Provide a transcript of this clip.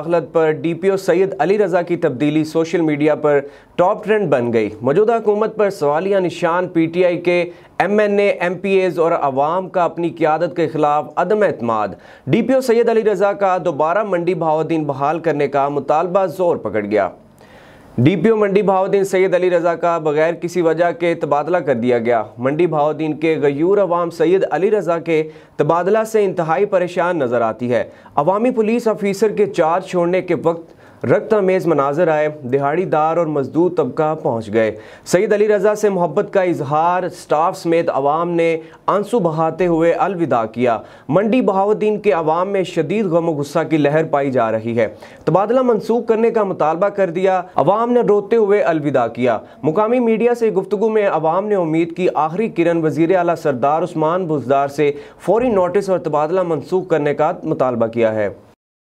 दाखलत पर D P O Syed Ali Raza की तब्दीली सोशल मीडिया पर टॉप ट्रेंड बन गई मौजूदा हुकूमत पर सवालिया निशान पी टी आई के M N M P As और आवाम का अपनी क्यादत के खिलाफ अदम पी ओ सैद अली रजा का दोबारा मंडी बहाद्दीन बहाल करने का मुतालबा जोर पकड़ गया डीपीओ मंडी बहाउद्दीन सैयद अली रज़ा का बगैर किसी वजह के तबादला कर दिया गया मंडी बहाउद्दीन के गयूर अवाम सैयद अली रज़ा के तबादला से इंतहाई परेशान नज़र आती है अवामी पुलिस ऑफिसर के चार्ज छोड़ने के वक्त रक्त आमेज़ मनाजर आए दिहाड़ीदार और मजदूर तबका पहुँच गए सईद अली रजा से मोहब्बत का इजहार स्टाफ समेत आवाम ने आंसू बहाते हुए अलविदा किया मंडी बहाउद्दीन के अवाम में शदीद गम गुस्सा की लहर पाई जा रही है तबादला मनसूख करने का मुतालबा कर दिया अवाम ने रोते हुए अलविदा किया मुकामी मीडिया से गुफ्तु में अवाम ने उम्मीद की आखिरी किरण वजीर अला सरदार उस्मान बुजदार से फौरी नोटिस और तबादला मनसूख करने का मुतालबा किया है